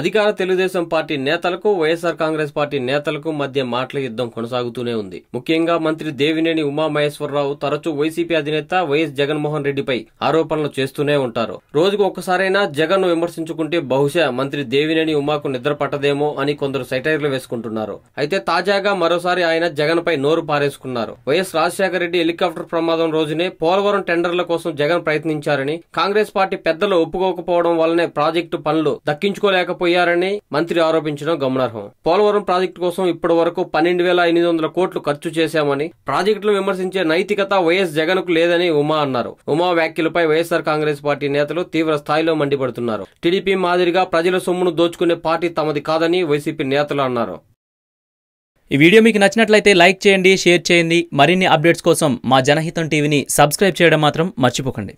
అధికార తెలుగుదేశం పార్టీ నేతలకు వైఎస్ఆర్ కాంగ్రెస్ పార్టీ నేతలకు మధ్య మాటల యుద్ధం కొనసాగుతూనే ఉంది ముఖ్యంగా మంత్రి దేవినేని ఉమామహేశ్వరరావు తరచూ వైసీపీ అధినేత వైఎస్ జగన్మోహన్ రెడ్డిపై ఆరోపణలు చేస్తూనే ఉంటారు రోజుకు ఒక్కసారైనా జగన్ విమర్శించుకుంటే బహుశా మంత్రి దేవినేని ఉమాకు నిద్ర పట్టదేమో అని కొందరు సెటైర్లు వేసుకుంటున్నారు అయితే తాజాగా మరోసారి ఆయన జగన్ పై నోరు పారేసుకున్నారు వైఎస్ రాజశేఖర రెడ్డి హెలికాప్టర్ ప్రమాదం రోజునే పోలవరం టెండర్ల కోసం జగన్ ప్రయత్నించారని కాంగ్రెస్ పార్టీ పెద్దలు ఒప్పుకోకపోవడం వల్లనే ప్రాజెక్టు పనులు దక్కించుకోలేకపోయింది పోయారని మంత్రి ఆరోపించడం గమనార్హం పోలవరం ప్రాజెక్టు కోసం ఇప్పటి వరకు పన్నెండు వేల ఎనిమిది వందల కోట్లు ఖర్చు చేశామని ప్రాజెక్టులు విమర్శించే నైతికత వైఎస్ జగన్ లేదని ఉమా అన్నారు ఉమా వ్యాఖ్యలపై వైఎస్ఆర్ కాంగ్రెస్ పార్టీ నేతలు తీవ్ర స్థాయిలో మండిపడుతున్నారు టీడీపీ మాదిరిగా ప్రజల సొమ్మును దోచుకునే పార్టీ తమది కాదని వైసీపీ నేతలు అన్నారు ఈ వీడియో మీకు నచ్చినట్లయితే లైక్ చేయండి షేర్ చేయండి మరిన్ని అప్డేట్స్ కోసం మా జనహితం టీవీని సబ్స్క్రైబ్ చేయడం మాత్రం మర్చిపోకండి